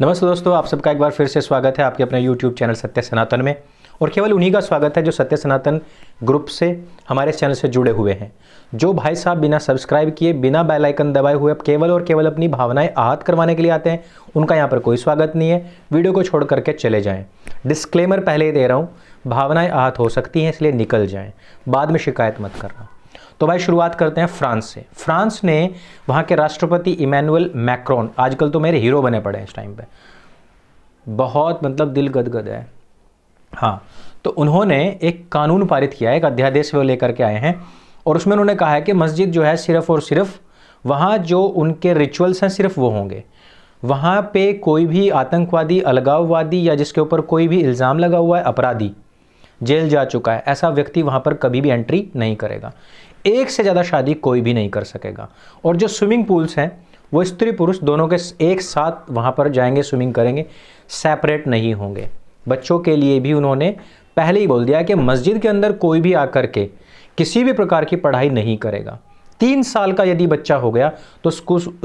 नमस्ते दोस्तों आप सबका एक बार फिर से स्वागत है आपके अपने यूट्यूब चैनल सत्य सनातन में और केवल उन्हीं का स्वागत है जो सत्य सनातन ग्रुप से हमारे चैनल से जुड़े हुए हैं जो भाई साहब बिना सब्सक्राइब किए बिना बेल आइकन दबाए हुए केवल और केवल अपनी भावनाएं आहत करवाने के लिए आते हैं उनका यहाँ पर कोई स्वागत नहीं है वीडियो को छोड़ करके चले जाएँ डिस्क्लेमर पहले ही दे रहा हूँ भावनाएँ आहत हो सकती हैं इसलिए निकल जाएँ बाद में शिकायत मत करना तो भाई शुरुआत करते हैं फ्रांस से फ्रांस ने वहां के राष्ट्रपति इमैनुअल मैक्रोन आजकल तो मेरे हीरो बने पड़े हैं इस टाइम पे बहुत मतलब दिल गदगद है हाँ तो उन्होंने एक कानून पारित किया है एक अध्यादेश वो लेकर के आए हैं और उसमें उन्होंने कहा है कि मस्जिद जो है सिर्फ़ और सिर्फ वहाँ जो उनके रिचुअल्स हैं सिर्फ वो होंगे वहाँ पे कोई भी आतंकवादी अलगाववादी या जिसके ऊपर कोई भी इल्ज़ाम लगा हुआ है अपराधी जेल जा चुका है ऐसा व्यक्ति वहाँ पर कभी भी एंट्री नहीं करेगा एक से ज़्यादा शादी कोई भी नहीं कर सकेगा और जो स्विमिंग पूल्स हैं वो स्त्री पुरुष दोनों के एक साथ वहाँ पर जाएंगे स्विमिंग करेंगे सेपरेट नहीं होंगे बच्चों के लिए भी उन्होंने पहले ही बोल दिया कि मस्जिद के अंदर कोई भी आकर के किसी भी प्रकार की पढ़ाई नहीं करेगा तीन साल का यदि बच्चा हो गया तो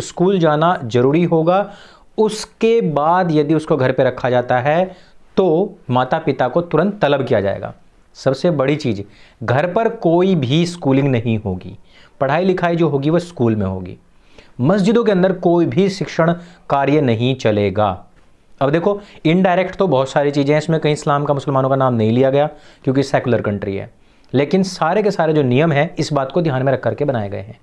स्कूल जाना जरूरी होगा उसके बाद यदि उसको घर पर रखा जाता है तो माता पिता को तुरंत तलब किया जाएगा सबसे बड़ी चीज़ घर पर कोई भी स्कूलिंग नहीं होगी पढ़ाई लिखाई जो होगी वह स्कूल में होगी मस्जिदों के अंदर कोई भी शिक्षण कार्य नहीं चलेगा अब देखो इनडायरेक्ट तो बहुत सारी चीज़ें हैं इसमें कहीं इस्लाम का मुसलमानों का नाम नहीं लिया गया क्योंकि सेकुलर कंट्री है लेकिन सारे के सारे जो नियम हैं इस बात को ध्यान में रख करके बनाए गए हैं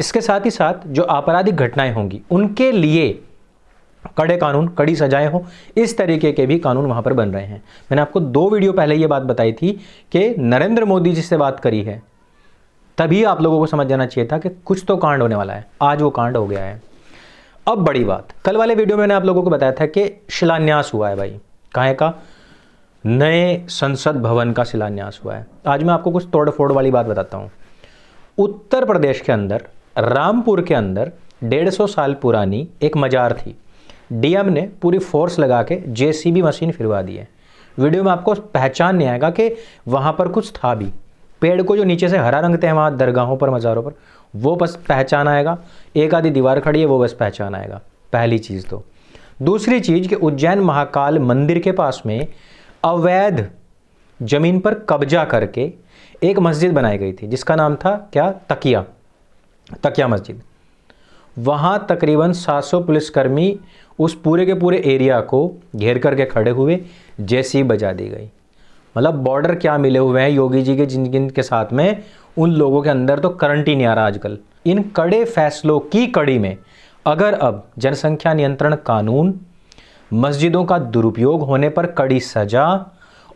इसके साथ ही साथ जो आपराधिक घटनाएं होंगी उनके लिए कड़े कानून कड़ी सजाएं हो इस तरीके के भी कानून वहां पर बन रहे हैं मैंने आपको दो वीडियो पहले यह बात बताई थी कि नरेंद्र मोदी जी से बात करी है तभी आप लोगों को समझ जाना चाहिए था कि कुछ तो कांड होने वाला है आज वो कांड हो गया है अब बड़ी बात कल वाले वीडियो में मैंने आप लोगों को बताया था कि शिलान्यास हुआ है भाई कहा का नए संसद भवन का शिलान्यास हुआ है आज मैं आपको कुछ तोड़फोड़ वाली बात बताता हूं उत्तर प्रदेश के अंदर रामपुर के अंदर डेढ़ सौ साल पुरानी एक मजार थी डीएम ने पूरी फोर्स लगा के जेसीबी मशीन फिरवा दी है वीडियो में आपको पहचान नहीं आएगा कि वहाँ पर कुछ था भी पेड़ को जो नीचे से हरा रंगते हैं वहाँ दरगाहों पर मज़ारों पर वो बस पहचान आएगा एक आधी दीवार खड़ी है वो बस पहचान आएगा पहली चीज़ तो दूसरी चीज़ कि उज्जैन महाकाल मंदिर के पास में अवैध ज़मीन पर कब्जा करके एक मस्जिद बनाई गई थी जिसका नाम था क्या तकिया तकिया मस्जिद वहाँ तकरीबन 700 पुलिसकर्मी उस पूरे के पूरे एरिया को घेर करके खड़े हुए जैसी बजा दी गई मतलब बॉर्डर क्या मिले हुए हैं योगी जी के जिन जिन के साथ में उन लोगों के अंदर तो करंट ही नहीं आ रहा आजकल इन कड़े फैसलों की कड़ी में अगर अब जनसंख्या नियंत्रण कानून मस्जिदों का दुरुपयोग होने पर कड़ी सज़ा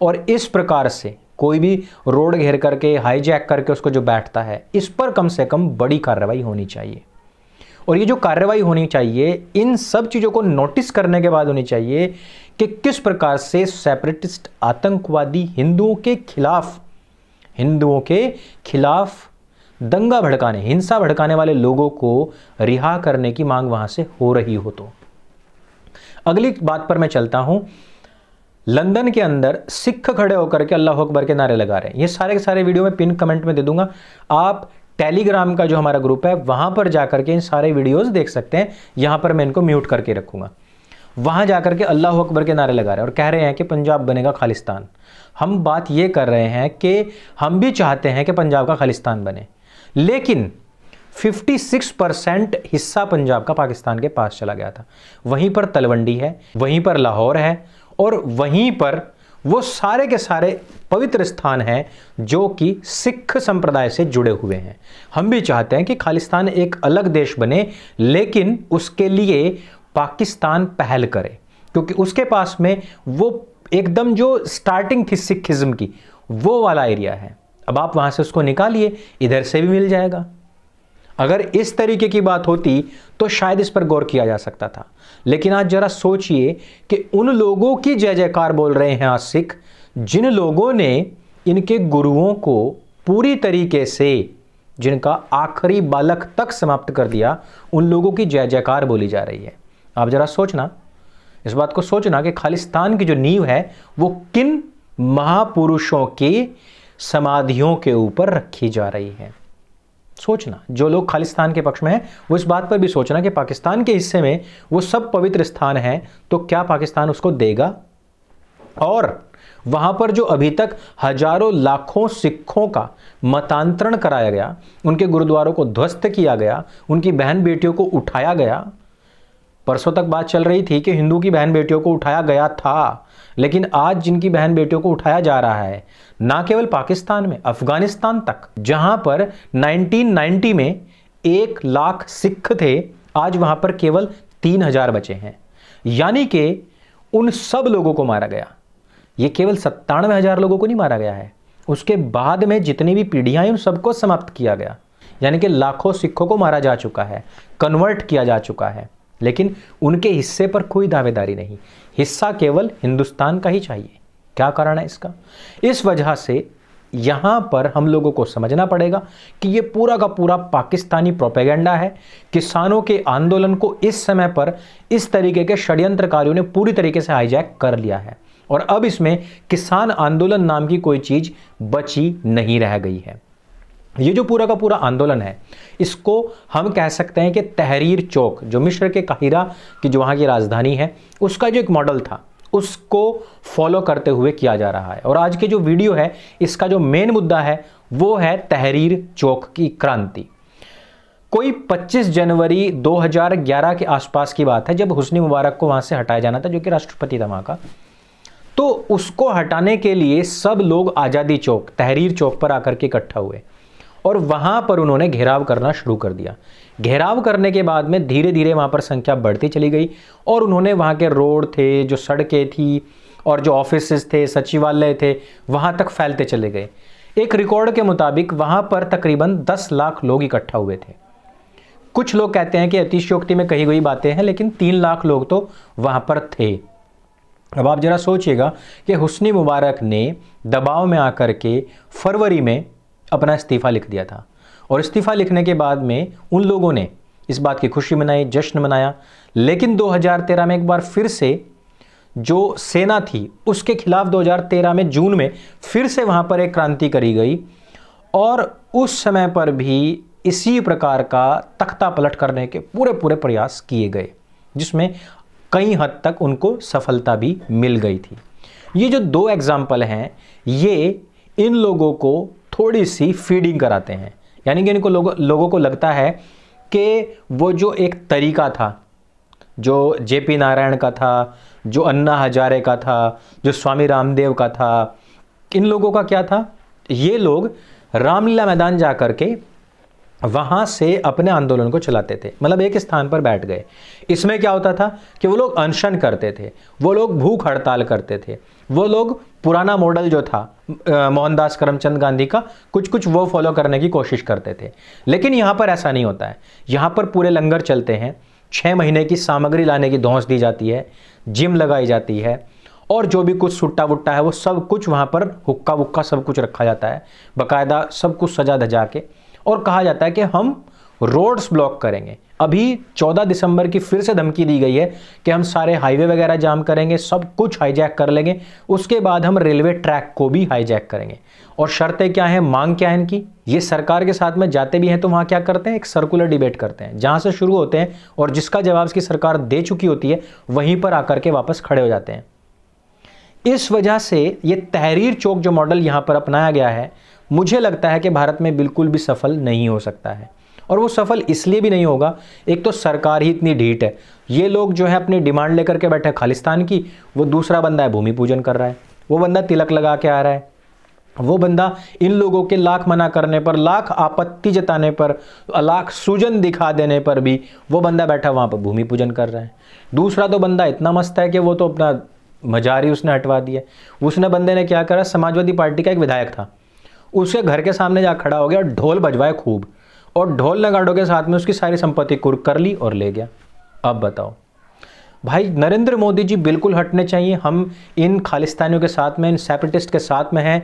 और इस प्रकार से कोई भी रोड घेर करके हाईजैक करके उसको जो बैठता है इस पर कम से कम बड़ी कार्रवाई होनी चाहिए और ये जो कार्रवाई होनी चाहिए इन सब चीज़ों को नोटिस करने के बाद होनी चाहिए कि किस प्रकार से सेपरेटिस्ट आतंकवादी हिंदुओं के खिलाफ हिंदुओं के खिलाफ दंगा भड़काने हिंसा भड़काने वाले लोगों को रिहा करने की मांग वहां से हो रही हो तो अगली बात पर मैं चलता हूं लंदन के अंदर सिख खड़े होकर के अल्लाह अकबर के नारे लगा रहे हैं ये सारे के सारे वीडियो में पिन कमेंट में दे दूंगा आप टेलीग्राम का जो हमारा ग्रुप है वहां पर जाकर के इन सारे वीडियोस देख सकते हैं यहां पर मैं इनको म्यूट करके रखूंगा वहां जाकर के अल्लाह अकबर के नारे लगा रहे हैं और कह रहे हैं कि पंजाब बनेगा खालिस्तान हम बात यह कर रहे हैं कि हम भी चाहते हैं कि पंजाब का खालिस्तान बने लेकिन 56 परसेंट हिस्सा पंजाब का पाकिस्तान के पास चला गया था वहीं पर तलवंडी है वहीं पर लाहौर है और वहीं पर वो सारे के सारे पवित्र स्थान हैं जो कि सिख संप्रदाय से जुड़े हुए हैं हम भी चाहते हैं कि खालिस्तान एक अलग देश बने लेकिन उसके लिए पाकिस्तान पहल करे क्योंकि उसके पास में वो एकदम जो स्टार्टिंग थी सिखिज़्म की वो वाला एरिया है अब आप वहां से उसको निकालिए इधर से भी मिल जाएगा अगर इस तरीके की बात होती तो शायद इस पर गौर किया जा सकता था लेकिन आज जरा सोचिए कि उन लोगों की जय जयकार बोल रहे हैं आज सिख जिन लोगों ने इनके गुरुओं को पूरी तरीके से जिनका आखिरी बालक तक समाप्त कर दिया उन लोगों की जय जयकार बोली जा रही है आप जरा सोचना इस बात को सोचना कि खालिस्तान की जो नींव है वो किन महापुरुषों की समाधियों के ऊपर रखी जा रही है सोचना जो लोग खालिस्तान के पक्ष में हैं वो इस बात पर भी सोचना कि पाकिस्तान के हिस्से में वो सब पवित्र स्थान हैं तो क्या पाकिस्तान उसको देगा और वहां पर जो अभी तक हजारों लाखों सिखों का मतांतरण कराया गया उनके गुरुद्वारों को ध्वस्त किया गया उनकी बहन बेटियों को उठाया गया परसों तक बात चल रही थी कि हिंदू की बहन बेटियों को उठाया गया था लेकिन आज जिनकी बहन बेटियों को उठाया जा रहा है ना केवल पाकिस्तान में अफगानिस्तान तक जहां पर 1990 में एक लाख सिख थे आज वहां पर केवल तीन हजार बचे हैं यानी कि उन सब लोगों को मारा गया ये केवल सत्तानवे हजार लोगों को नहीं मारा गया है उसके बाद में जितनी भी पीढ़ियां उन सबको समाप्त किया गया यानी कि लाखों सिखों को मारा जा चुका है कन्वर्ट किया जा चुका है लेकिन उनके हिस्से पर कोई दावेदारी नहीं हिस्सा केवल हिंदुस्तान का ही चाहिए क्या कारण है इसका इस वजह से यहाँ पर हम लोगों को समझना पड़ेगा कि ये पूरा का पूरा पाकिस्तानी प्रोपेगेंडा है किसानों के आंदोलन को इस समय पर इस तरीके के षड्यंत्रकारियों ने पूरी तरीके से हाईजैक कर लिया है और अब इसमें किसान आंदोलन नाम की कोई चीज़ बची नहीं रह गई है ये जो पूरा का पूरा आंदोलन है इसको हम कह सकते हैं कि तहरीर चौक जो मिश्र के काहिरा की जो वहाँ की राजधानी है उसका जो एक मॉडल था उसको फॉलो करते हुए किया जा रहा है और आज के जो वीडियो है इसका जो मेन मुद्दा है वो है तहरीर चौक की क्रांति कोई 25 जनवरी 2011 के आसपास की बात है जब हुसनी मुबारक को वहाँ से हटाया जाना था जो कि राष्ट्रपति था वहाँ का तो उसको हटाने के लिए सब लोग आज़ादी चौक तहरीर चौक पर आकर के इकट्ठा हुए और वहाँ पर उन्होंने घेराव करना शुरू कर दिया घेराव करने के बाद में धीरे धीरे वहाँ पर संख्या बढ़ती चली गई और उन्होंने वहाँ के रोड थे जो सड़कें थी और जो ऑफिस थे सचिवालय थे वहाँ तक फैलते चले गए एक रिकॉर्ड के मुताबिक वहाँ पर तकरीबन दस लाख लोग इकट्ठा हुए थे कुछ लोग कहते हैं कि अतिशयोक्ति में कही गई बातें हैं लेकिन तीन लाख लोग तो वहाँ पर थे अब आप ज़रा सोचिएगा कि हुस्नी मुबारक ने दबाव में आकर के फरवरी में अपना इस्तीफ़ा लिख दिया था और इस्तीफ़ा लिखने के बाद में उन लोगों ने इस बात की खुशी मनाई जश्न मनाया लेकिन 2013 में एक बार फिर से जो सेना थी उसके खिलाफ 2013 में जून में फिर से वहां पर एक क्रांति करी गई और उस समय पर भी इसी प्रकार का तख्ता पलट करने के पूरे पूरे प्रयास किए गए जिसमें कई हद तक उनको सफलता भी मिल गई थी ये जो दो एग्ज़ाम्पल हैं ये इन लोगों को थोड़ी सी फीडिंग कराते हैं यानी कि इनको लोगों लोगों को लगता है कि वो जो एक तरीका था जो जे पी नारायण का था जो अन्ना हजारे का था जो स्वामी रामदेव का था इन लोगों का क्या था ये लोग रामलीला मैदान जा कर के वहाँ से अपने आंदोलन को चलाते थे मतलब एक स्थान पर बैठ गए इसमें क्या होता था कि वो लोग अनशन करते थे वो लोग भूख हड़ताल करते थे वो लोग पुराना मॉडल जो था मोहनदास करमचंद गांधी का कुछ कुछ वो फॉलो करने की कोशिश करते थे लेकिन यहाँ पर ऐसा नहीं होता है यहाँ पर पूरे लंगर चलते हैं छः महीने की सामग्री लाने की धौंस दी जाती है जिम लगाई जाती है और जो भी कुछ सुट्टा वुट्टा है वो सब कुछ वहाँ पर हुक्का वुक्का सब कुछ रखा जाता है बाकायदा सब कुछ सजा धजा के और कहा जाता है कि हम रोड्स ब्लॉक करेंगे अभी 14 दिसंबर की फिर से धमकी दी गई है कि हम सारे हाईवे वगैरह जाम करेंगे सब कुछ हाईजैक कर लेंगे उसके बाद हम रेलवे ट्रैक को भी हाईजैक करेंगे और शर्तें क्या हैं मांग क्या है इनकी ये सरकार के साथ में जाते भी हैं तो वहां क्या करते हैं एक सर्कुलर डिबेट करते हैं जहां से शुरू होते हैं और जिसका जवाब इसकी सरकार दे चुकी होती है वहीं पर आकर के वापस खड़े हो जाते हैं इस वजह से ये तहरीर चौक जो मॉडल यहां पर अपनाया गया है मुझे लगता है कि भारत में बिल्कुल भी सफल नहीं हो सकता है और वो सफल इसलिए भी नहीं होगा एक तो सरकार ही इतनी ढीठ है ये लोग जो है अपनी डिमांड लेकर के बैठे खालिस्तान की वो दूसरा बंदा है भूमि पूजन कर रहा है वो बंदा तिलक लगा के आ रहा है वो बंदा इन लोगों के लाख मना करने पर लाख आपत्ति जताने पर लाख सूजन दिखा देने पर भी वो बंदा बैठा वहाँ पर भूमि पूजन कर रहा है दूसरा तो बंदा इतना मस्त है कि वो तो अपना मजारी उसने हटवा दिया उसने बंदे ने क्या करा समाजवादी पार्टी का एक विधायक था उसके घर के सामने जा खड़ा हो गया ढोल बजवाए खूब और ढोल नगाड़ों के साथ में उसकी सारी संपत्ति कुर कर ली और ले गया अब बताओ भाई नरेंद्र मोदी जी बिल्कुल हटने चाहिए हम इन खालिस्तानियों के साथ में इन सेपरेटिस्ट के साथ में हैं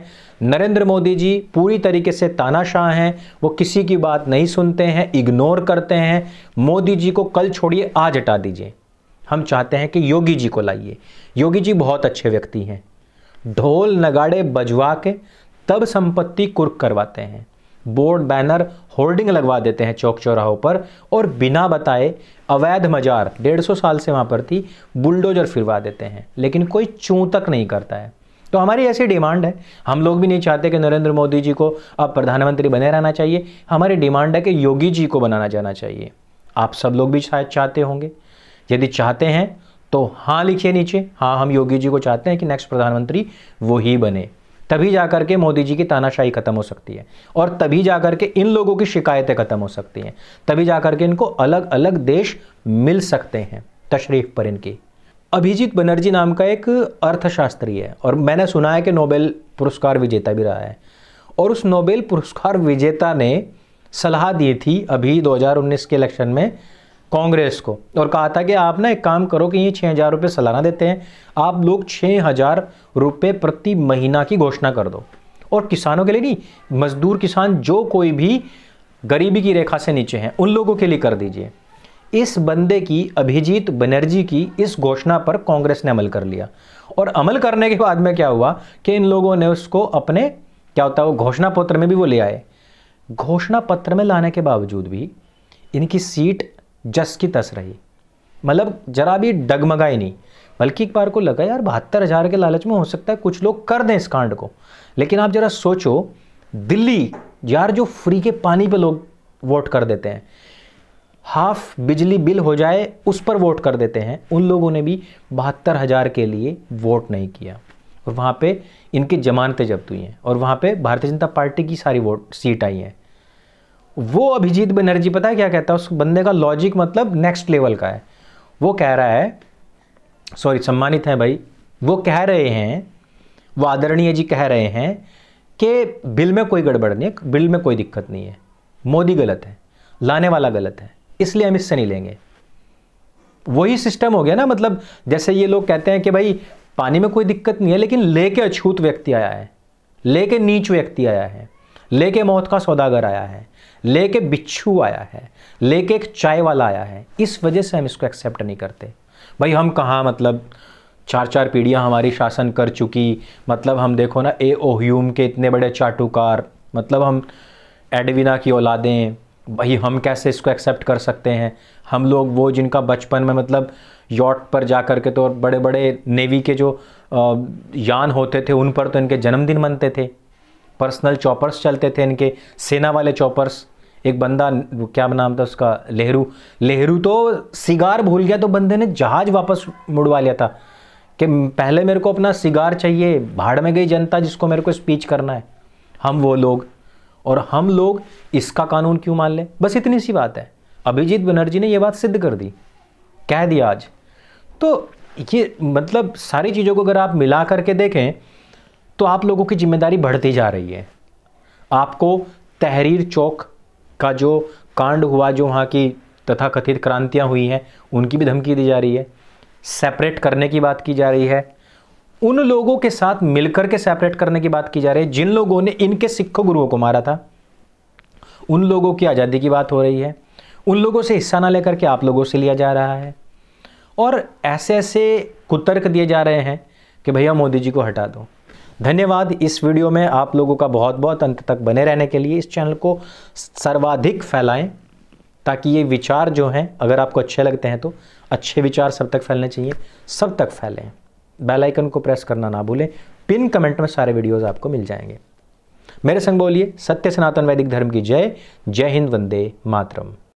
नरेंद्र मोदी जी पूरी तरीके से तानाशाह हैं वो किसी की बात नहीं सुनते हैं इग्नोर करते हैं मोदी जी को कल छोड़िए आज हटा दीजिए हम चाहते हैं कि योगी जी को लाइए योगी जी बहुत अच्छे व्यक्ति हैं ढोल नगाड़े बजवा के तब संपत्ति कुर्क करवाते हैं बोर्ड बैनर होर्डिंग लगवा देते हैं चौक चौराहों पर और बिना बताए अवैध मजार डेढ़ सौ साल से वहाँ पर थी बुलडोजर फिरवा देते हैं लेकिन कोई चूं तक नहीं करता है तो हमारी ऐसी डिमांड है हम लोग भी नहीं चाहते कि नरेंद्र मोदी जी को अब प्रधानमंत्री बने रहना चाहिए हमारी डिमांड है कि योगी जी को बनाना जाना चाहिए आप सब लोग भी शायद चाहते होंगे यदि चाहते हैं तो हाँ लिखिए नीचे हाँ हम योगी जी को चाहते हैं कि नेक्स्ट प्रधानमंत्री वो ही बने तभी जा करके मोदी जी की तानाशाही खत्म हो सकती है और तभी जा करके इन लोगों की शिकायतें खत्म हो सकती हैं तभी जा करके इनको अलग अलग देश मिल सकते हैं तशरीफ पर इनकी अभिजीत बनर्जी नाम का एक अर्थशास्त्री है और मैंने सुना है कि नोबेल पुरस्कार विजेता भी रहा है और उस नोबेल पुरस्कार विजेता ने सलाह दी थी अभी 2019 के इलेक्शन में कांग्रेस को और कहा था कि आप ना एक काम करो कि ये छः हज़ार रुपये सालाना देते हैं आप लोग छः हज़ार रुपये प्रति महीना की घोषणा कर दो और किसानों के लिए नहीं मजदूर किसान जो कोई भी गरीबी की रेखा से नीचे हैं उन लोगों के लिए कर दीजिए इस बंदे की अभिजीत बनर्जी की इस घोषणा पर कांग्रेस ने अमल कर लिया और अमल करने के बाद में क्या हुआ कि इन लोगों ने उसको अपने क्या होता है वो घोषणा पत्र में भी वो ले आए घोषणा पत्र में लाने के बावजूद भी इनकी सीट जस की तस रही मतलब जरा भी ही नहीं बल्कि एक बार को लगा यार बहत्तर हज़ार के लालच में हो सकता है कुछ लोग कर दें इस कांड को लेकिन आप जरा सोचो दिल्ली यार जो फ्री के पानी पे लोग वोट कर देते हैं हाफ बिजली बिल हो जाए उस पर वोट कर देते हैं उन लोगों ने भी बहत्तर हज़ार के लिए वोट नहीं किया और वहाँ पे इनकी जमानतें जब्त हुई हैं और वहाँ पे भारतीय जनता पार्टी की सारी वोट सीट आई हैं वो अभिजीत बनर्जी पता है क्या कहता है उस बंदे का लॉजिक मतलब नेक्स्ट लेवल का है वो कह रहा है सॉरी सम्मानित है भाई वो कह रहे हैं वो आदरणीय जी कह रहे हैं कि बिल में कोई गड़बड़ नहीं है बिल में कोई दिक्कत नहीं है मोदी गलत है लाने वाला गलत है इसलिए हम इससे नहीं लेंगे वही सिस्टम हो गया ना मतलब जैसे ये लोग कहते हैं कि भाई पानी में कोई दिक्कत नहीं है लेकिन लेके अछूत व्यक्ति आया है लेके नीच व्यक्ति आया है लेके मौत का सौदागर आया है लेके बिच्छू आया है लेके एक चाय वाला आया है इस वजह से हम इसको एक्सेप्ट नहीं करते भाई हम कहाँ मतलब चार चार पीढ़ियाँ हमारी शासन कर चुकी मतलब हम देखो ना ए ओ ह्यूम के इतने बड़े चाटुकार मतलब हम एडविना की औलादें भाई हम कैसे इसको एक्सेप्ट कर सकते हैं हम लोग वो जिनका बचपन में मतलब यॉट पर जा कर के तो बड़े बड़े नेवी के जो यान होते थे उन पर तो इनके जन्मदिन मनते थे पर्सनल चॉपर्स चलते थे इनके सेना वाले चॉपर्स एक बंदा क्या नाम था उसका लेहरू लेहरू तो सिगार भूल गया तो बंदे ने जहाज वापस मुड़वा लिया था कि पहले मेरे को अपना सिगार चाहिए भाड़ में गई जनता जिसको मेरे को स्पीच करना है हम वो लोग और हम लोग इसका कानून क्यों मान लें बस इतनी सी बात है अभिजीत बनर्जी ने ये बात सिद्ध कर दी कह दिया आज तो ये मतलब सारी चीज़ों को अगर आप मिला करके देखें तो आप लोगों की जिम्मेदारी बढ़ती जा रही है आपको तहरीर चौक का जो कांड हुआ जो वहाँ की तथा कथित क्रांतियाँ हुई हैं उनकी भी धमकी दी जा रही है सेपरेट करने की बात की जा रही है उन लोगों के साथ मिलकर के सेपरेट करने की बात की जा रही है जिन लोगों ने इनके सिखों गुरुओं को मारा था उन लोगों की आज़ादी की बात हो रही है उन लोगों से हिस्सा ना लेकर के आप लोगों से लिया जा रहा है और ऐसे ऐसे कुतर्क दिए जा रहे हैं कि भैया मोदी जी को हटा दो धन्यवाद इस वीडियो में आप लोगों का बहुत बहुत अंत तक बने रहने के लिए इस चैनल को सर्वाधिक फैलाएं ताकि ये विचार जो हैं अगर आपको अच्छे लगते हैं तो अच्छे विचार सब तक फैलने चाहिए सब तक फैलें बेल आइकन को प्रेस करना ना भूलें पिन कमेंट में सारे वीडियोस आपको मिल जाएंगे मेरे संग बोलिए सत्य सनातन वैदिक धर्म की जय जय हिंद वंदे मातरम